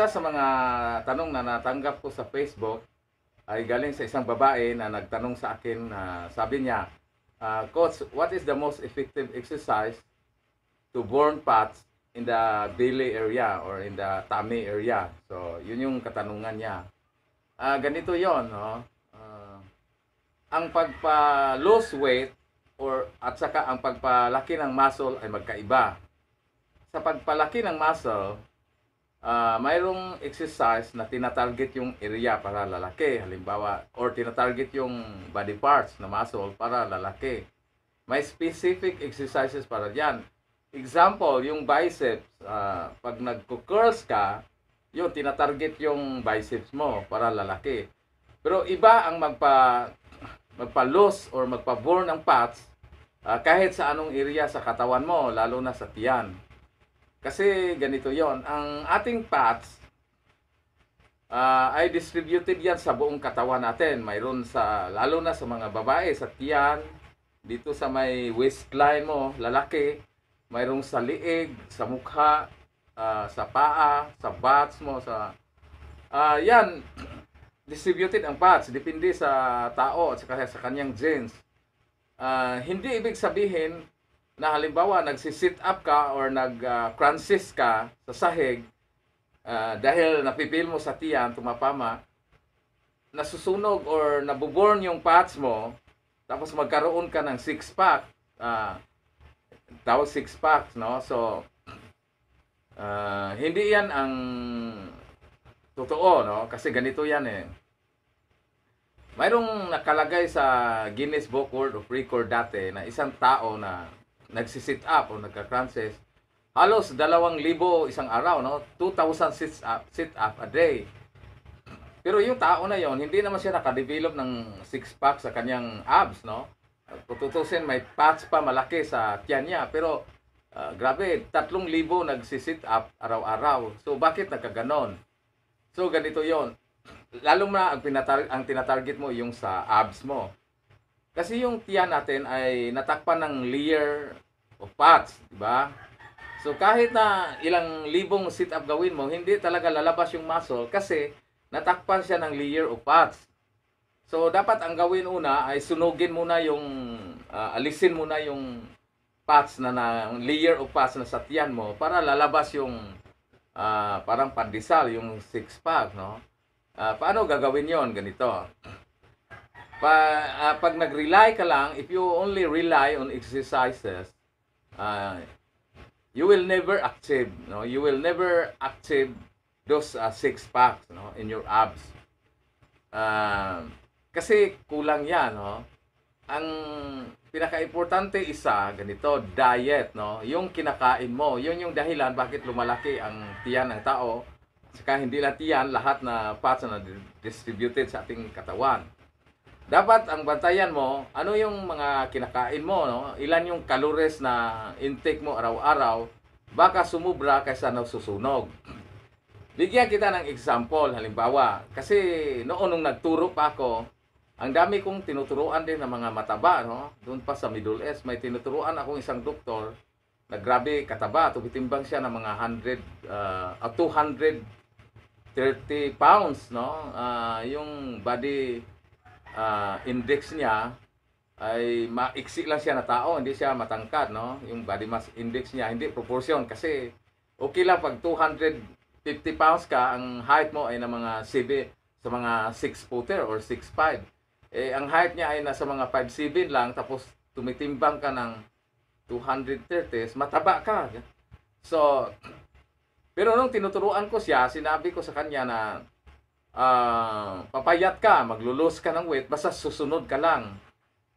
isa sa mga tanong na natanggap ko sa Facebook ay galing sa isang babae na nagtanong sa akin na uh, sabi niya, uh, Coach, what is the most effective exercise to burn fat in the belly area or in the tummy area? So, yun yung katanungan niya. Uh, ganito yon no? Uh, ang pagpa-lose weight or at saka ang pagpalaki ng muscle ay magkaiba. Sa pagpalaki ng muscle, uh, mayroong exercise na tinatarget yung area para lalaki. Halimbawa, or tinatarget yung body parts na muscle para lalaki. May specific exercises para dyan. Example, yung biceps, uh, pag nagko-curls ka, yun, tinatarget yung biceps mo para lalaki. Pero iba ang magpa magpa loss or magpa-burn ng fats uh, ah, kahit sa anong area sa katawan mo, lalo na sa tiyan. Kasi ganito yon Ang ating fats uh, ah, ay distributed yan sa buong katawan natin. Mayroon sa, lalo na sa mga babae, sa tiyan, dito sa may waistline mo, lalaki, mayroon sa liig, sa mukha, uh, sa paa, sa bats mo, sa... Uh, yan, distributed ang bats, depende sa tao at sa, sa kanyang genes. Uh, hindi ibig sabihin na halimbawa nagsi-sit up ka or nag-crunches ah, uh, ka sa sahig uh, dahil napipil mo sa tiyan, tumapama, nasusunog or nabuborn yung pats mo, tapos magkaroon ka ng six-pack, uh, tawag six-pack, no? So, uh, hindi yan ang totoo, no? Kasi ganito yan eh. Mayroong nakalagay sa Guinness Book World of Record dati na isang tao na nagsisit up o nagka-crunches, halos dalawang libo isang araw, no? 2,000 sit up, sit up a day. Pero yung tao na yon hindi naman siya nakadevelop ng six-pack sa kanyang abs, no? Kung may patch pa malaki sa tiyan niya. Pero, uh, grabe, 3,000 nagsisit up araw-araw. So, bakit nagkaganon? So, ganito yon Lalo na ang, pinatar- ang tinatarget mo yung sa abs mo. Kasi yung tiyan natin ay natakpan ng layer of fats, di ba? So kahit na ilang libong sit-up gawin mo, hindi talaga lalabas yung muscle kasi natakpan siya ng layer of fats. So dapat ang gawin una ay sunugin muna yung uh, alisin muna yung fats na na layer of fats na sa tiyan mo para lalabas yung uh, parang pandesal yung six pack no. Uh, paano gagawin 'yon? Ganito pa, uh, pag nag-rely ka lang, if you only rely on exercises, uh, you will never achieve, no? You will never achieve those uh, six packs, no? In your abs. Uh, kasi kulang yan, no? Ang pinaka-importante isa, ganito, diet, no? Yung kinakain mo, yun yung dahilan bakit lumalaki ang tiyan ng tao. Saka hindi lang tiyan, lahat na parts na distributed sa ating katawan dapat ang bantayan mo, ano yung mga kinakain mo, no? ilan yung calories na intake mo araw-araw, baka sumubra kaysa nasusunog. Bigyan kita ng example, halimbawa, kasi noon nung nagturo pa ako, ang dami kong tinuturuan din ng mga mataba, no? Doon pa sa Middle East, may tinuturuan akong isang doktor na grabe kataba, tumitimbang siya ng mga 100, uh, uh, 230 pounds, no? Uh, yung body uh, index niya ay maiksi lang siya na tao, hindi siya matangkad, no? Yung body mass index niya, hindi proporsyon kasi okay lang pag 250 pounds ka, ang height mo ay na mga 7 sa mga 6 footer or 6'5. Eh ang height niya ay nasa mga 5'7 lang tapos tumitimbang ka ng 230s, mataba ka. So pero nung tinuturuan ko siya, sinabi ko sa kanya na uh, papayat ka, maglulus ka ng weight, basta susunod ka lang.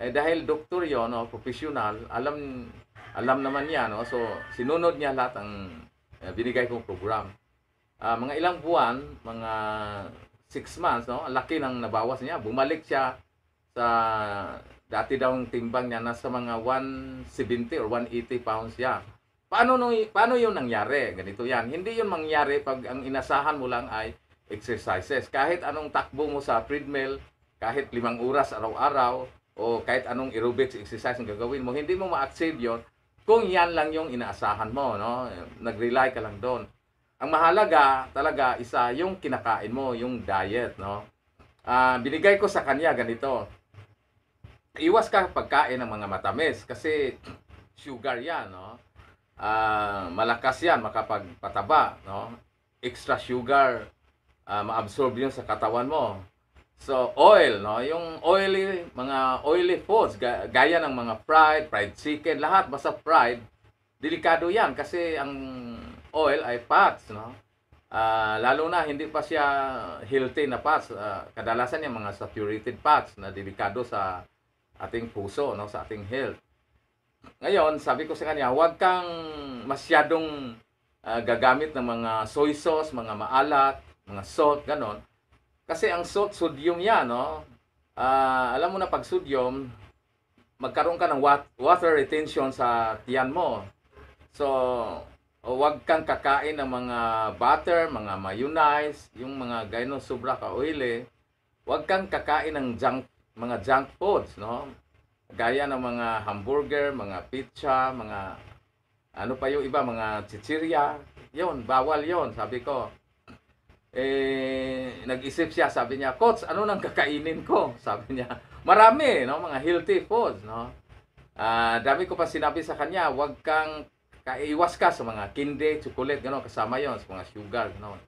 Eh dahil doktor yon, no, professional, alam alam naman niya, no? So sinunod niya lahat ang uh, binigay kong program. Uh, mga ilang buwan, mga 6 months, no? Ang laki ng nabawas niya. Bumalik siya sa dati daw ang timbang niya nasa mga 170 or 180 pounds siya. Paano nung paano 'yon nangyari? Ganito 'yan. Hindi 'yon mangyari pag ang inasahan mo lang ay exercises. Kahit anong takbo mo sa treadmill, kahit limang oras araw-araw, o kahit anong aerobics exercise ang gagawin mo, hindi mo ma-achieve yon kung yan lang yung inaasahan mo. No? Nag-rely ka lang doon. Ang mahalaga talaga isa yung kinakain mo, yung diet. No? Uh, binigay ko sa kanya ganito. Iwas ka pagkain ng mga matamis kasi sugar yan. No? Uh, malakas yan, makapagpataba. No? Extra sugar, uh, ma-absorb yun sa katawan mo. So, oil, no? Yung oily, mga oily foods, gaya ng mga fried, fried chicken, lahat, basta fried, delikado yan kasi ang oil ay fats, no? Uh, lalo na hindi pa siya healthy na fats. Uh, kadalasan yung mga saturated fats na delikado sa ating puso, no? sa ating health. Ngayon, sabi ko sa kanya, huwag kang masyadong uh, gagamit ng mga soy sauce, mga maalat, mga salt, ganon. Kasi ang salt, sodium yan, no? Uh, alam mo na pag sodium, magkaroon ka ng water retention sa tiyan mo. So, huwag kang kakain ng mga butter, mga mayonnaise, yung mga gano sobra ka oily. Huwag kang kakain ng junk, mga junk foods, no? Gaya ng mga hamburger, mga pizza, mga ano pa yung iba, mga chichirya. Yun, bawal yon sabi ko eh, nag-isip siya, sabi niya, Coach, ano nang kakainin ko? Sabi niya, marami, no? mga healthy foods. No? Uh, dami ko pa sinabi sa kanya, wag kang kaiwas ka sa mga kinde, chocolate, gano'n, kasama yon sa mga sugar, gano'n.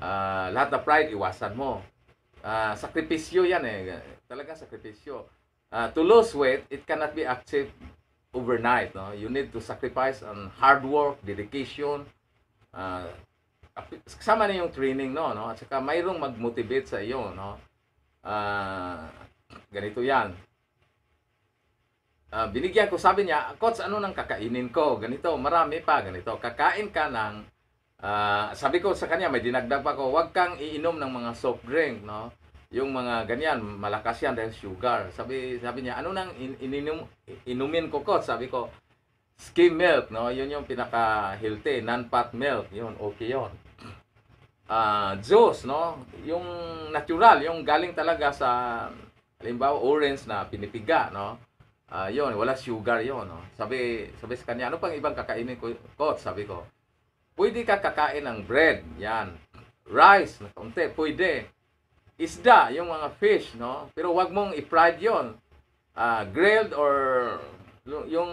Uh, lahat na fried, iwasan mo. Uh, sakripisyo yan eh. Talaga sakripisyo. Uh, to lose weight, it cannot be achieved overnight. No? You need to sacrifice on hard work, dedication, uh, kasama na yung training no no at saka mayroong mag-motivate sa iyo no uh, ganito yan uh, binigyan ko sabi niya coach ano nang kakainin ko ganito marami pa ganito kakain ka ng uh, sabi ko sa kanya may dinagdag pa ko wag kang iinom ng mga soft drink no yung mga ganyan malakas yan dahil sugar sabi sabi niya ano nang in, ininom inumin ko coach sabi ko skim milk no yun yung pinaka healthy non fat milk yun okay yun uh, ah, juice, no? Yung natural, yung galing talaga sa halimbawa orange na pinipiga, no? Uh, ah, yon, wala sugar yon, no? Sabi, sabi sa kanya, ano pang ibang kakainin ko, coach? Sabi ko, pwede ka kakain ng bread, yan. Rice, na kaunti, pwede. Isda, yung mga fish, no? Pero wag mong i-fried yon. Uh, ah, grilled or yung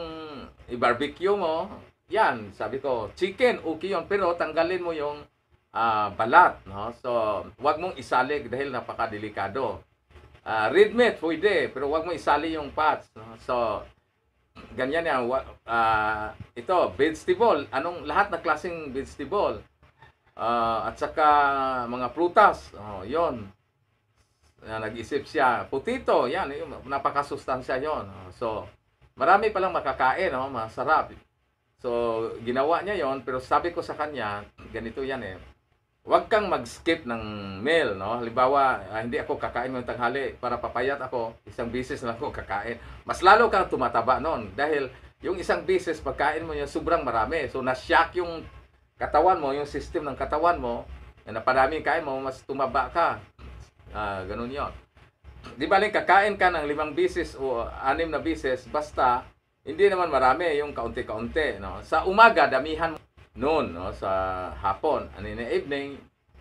i-barbecue mo, yan, sabi ko, chicken, okay yon. Pero tanggalin mo yung uh, balat. No? So, huwag mong isalig dahil napakadelikado. Uh, ah, readmet, pwede, pero huwag mong isali yung parts. No? So, ganyan yan. Uh, ito, vegetable. Anong lahat na klaseng vegetable. Uh, at saka mga prutas. Oh, yon na nag-isip siya, putito, yan, yung napakasustansya yon So, marami palang makakain, no? masarap. So, ginawa niya yon pero sabi ko sa kanya, ganito yan eh, Huwag kang mag-skip ng meal, no? Halimbawa, ah, hindi ako kakain ng tanghali para papayat ako, isang bisis lang ako kakain. Mas lalo kang tumataba noon dahil yung isang bisis pagkain mo niya sobrang marami. So nasyak yung katawan mo, yung system ng katawan mo, na napadami kain mo, mas tumaba ka. Ah, ganun 'yon. Di ba kakain ka ng limang bisis o anim na bisis basta hindi naman marami yung kaunti-kaunti, no? Sa umaga damihan mo noon, no, sa hapon, and in the evening,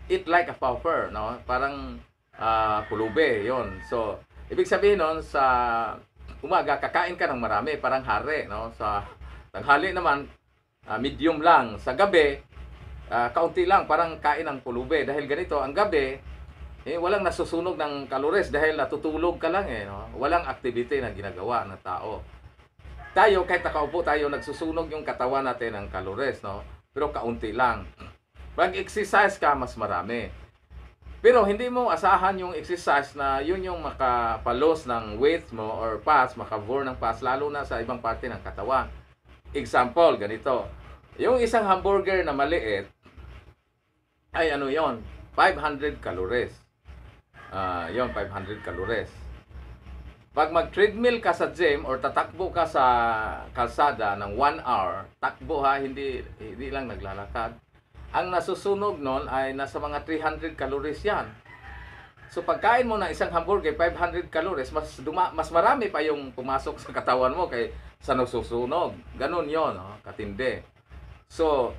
eat like a pauper, no? Parang uh, pulube, yon So, ibig sabihin noon, sa umaga, kakain ka ng marami, parang hari, no? Sa tanghali naman, uh, medium lang. Sa gabi, uh, kaunti lang, parang kain ng pulube. Dahil ganito, ang gabi, eh, walang nasusunog ng kalores dahil natutulog ka lang eh. No? Walang activity na ginagawa ng tao. Tayo, kahit nakaupo tayo, nagsusunog yung katawan natin ng kalores. No? pero kaunti lang. Mag-exercise ka, mas marami. Pero hindi mo asahan yung exercise na yun yung makapalos ng weight mo or pass, makabore ng pass, lalo na sa ibang parte ng katawan. Example, ganito. Yung isang hamburger na maliit, ay ano yon 500 calories. Uh, yon 500 calories. Pag mag-treadmill ka sa gym or tatakbo ka sa kalsada ng 1 hour, takbo ha, hindi, hindi lang naglalakad. Ang nasusunog nun ay nasa mga 300 calories yan. So pagkain mo ng isang hamburger, 500 calories, mas, duma, mas marami pa yung pumasok sa katawan mo kay sa nasusunog. Ganun yon, no? katindi. So,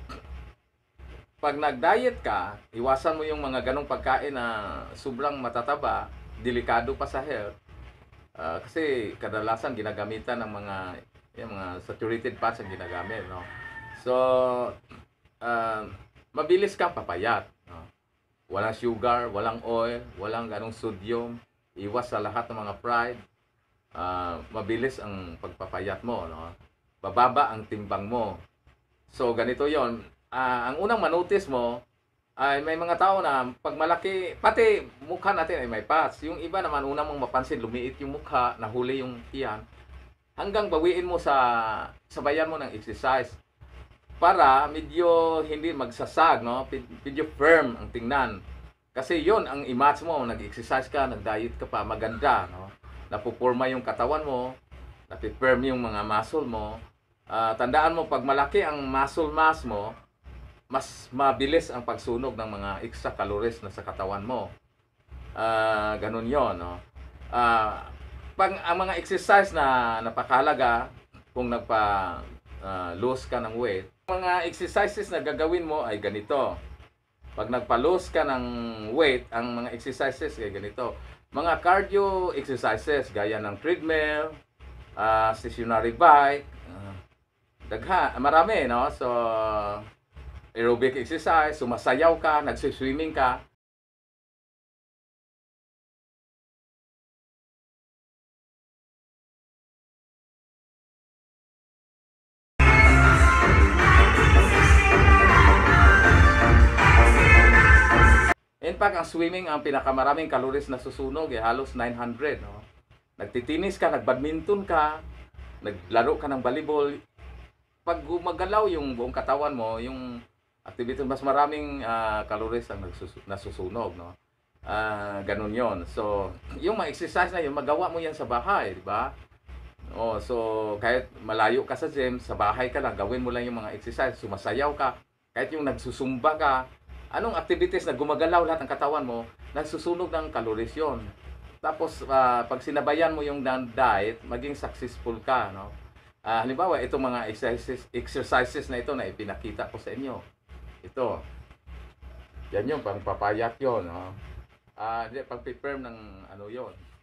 pag nag-diet ka, iwasan mo yung mga ganong pagkain na sobrang matataba, delikado pa sa health, Uh, kasi kadalasan ginagamitan ng mga yung mga saturated fats ang ginagamit, no? So, uh, mabilis kang papayat. No? Walang sugar, walang oil, walang ganong sodium. Iwas sa lahat ng mga fried. Uh, ah, mabilis ang pagpapayat mo. No? Bababa ang timbang mo. So, ganito yon uh, Ang unang manotice mo, ay may mga tao na pag malaki, pati mukha natin ay may pats. Yung iba naman, una mong mapansin, lumiit yung mukha, nahuli yung iyan. Hanggang bawiin mo sa sabayan mo ng exercise para medyo hindi magsasag, no? medyo firm ang tingnan. Kasi yon ang image mo, nag-exercise ka, nag-diet ka pa, maganda. No? Napuporma yung katawan mo, napi-firm yung mga muscle mo. Uh, tandaan mo, pag malaki ang muscle mass mo, mas mabilis ang pagsunog ng mga extra calories na sa katawan mo. Uh, ganun yon no? Uh, pag, ang mga exercise na napakalaga kung nagpa uh, lose ka ng weight, mga exercises na gagawin mo ay ganito. Pag nagpa-lose ka ng weight, ang mga exercises ay ganito. Mga cardio exercises gaya ng treadmill, uh, stationary bike, uh, dagha, marami, no? So, aerobic exercise, sumasayaw ka, nagsiswimming ka, In fact, ang swimming ang pinakamaraming calories na susunog, eh, halos 900. No? Nagtitinis ka, nagbadminton ka, naglaro ka ng volleyball. Pag gumagalaw yung buong katawan mo, yung activity, mas maraming uh, calories ang nasusunog, no? Uh, ganun yon So, yung ma-exercise na yun, magawa mo yan sa bahay, di ba? Oh, so, kahit malayo ka sa gym, sa bahay ka lang, gawin mo lang yung mga exercise, sumasayaw ka, kahit yung nagsusumba ka, anong activities na gumagalaw lahat ng katawan mo, nagsusunog ng calories yon Tapos, uh, pag sinabayan mo yung diet, maging successful ka, no? Uh, halimbawa, itong mga exercises, exercises na ito na ipinakita ko sa inyo ito. Yan yung pang papayat yun. Oh. Ah, hindi, pag-firm ng ano yon